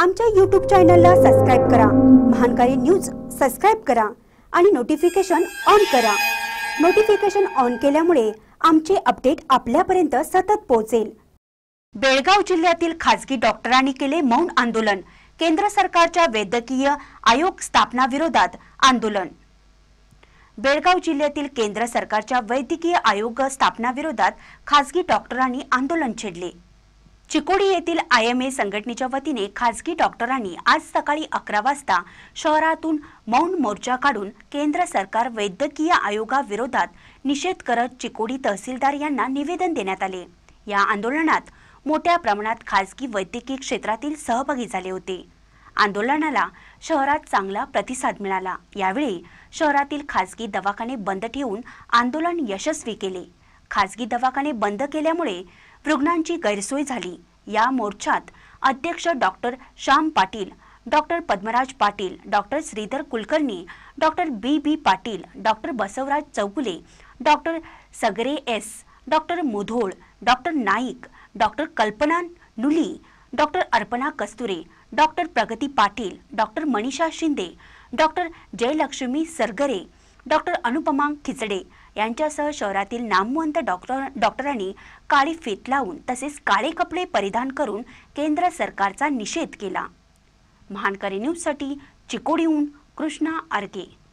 आमच्या यूट्यूब चॅनलला सबस्क्राईब करा महानकारी न्यूज सबस्क्राईब करा आणि नोटिफिकेशन ऑन करा नोटिफिकेशन ऑन केल्यामुळे आमचे अपडेट आपल्यापर्यंत सतत पोहोचेल बेळगाव जिल्ह्यातील खासगी डॉक्टरांनी केले मौन आंदोलन केंद्र सरकारच्या वैद्यकीय आयोग स्थापना विरोधात आंदोलन बेळगाव जिल्ह्यातील केंद्र सरकारच्या वैद्यकीय आयोग स्थापना विरोधात खासगी डॉक्टरांनी आंदोलन छेडले चिकोडी येथील आय एम ए संघटनेच्या वतीने खाजगी डॉक्टरांनी आज सकाळी अकरा वाजता शहरातून मौन मोर्चा काढून केंद्र सरकार वैद्यकीय आयोगाविरोधात निषेध करत चिकोडी तहसीलदार यांना निवेदन देण्यात आले या आंदोलनात मोठ्या प्रमाणात खाजगी वैद्यकीय क्षेत्रातील सहभागी झाले होते आंदोलनाला शहरात चांगला प्रतिसाद मिळाला यावेळी शहरातील खाजगी दवाखाने बंद ठेवून आंदोलन यशस्वी केले खाजगी दवाखाने बंद केल्यामुळे रुग्णांची गैरसोय झाली या मोर्चात अध्यक्ष doctor Shyam Patil doctor Padmaraj Patil doctor Shridhar Kulkarni doctor B B Patil doctor Basavaraj Chougule doctor Sagare S doctor Mudhol doctor Naik doctor Kalpana Nuli doctor Arpana Kasture doctor Pragati Patil doctor Manisha Shinde doctor Jayalakshmi Sargare doctor Anupama Khichade यांच्यासह शहरातील नामवंत डॉक्टर डॉक्टरांनी काळी फित लावून तसेच काळे कपडे परिधान करून केंद्र सरकारचा निषेध केला महानकरी न्यूजसाठी चिकोडीहून कृष्णा आरके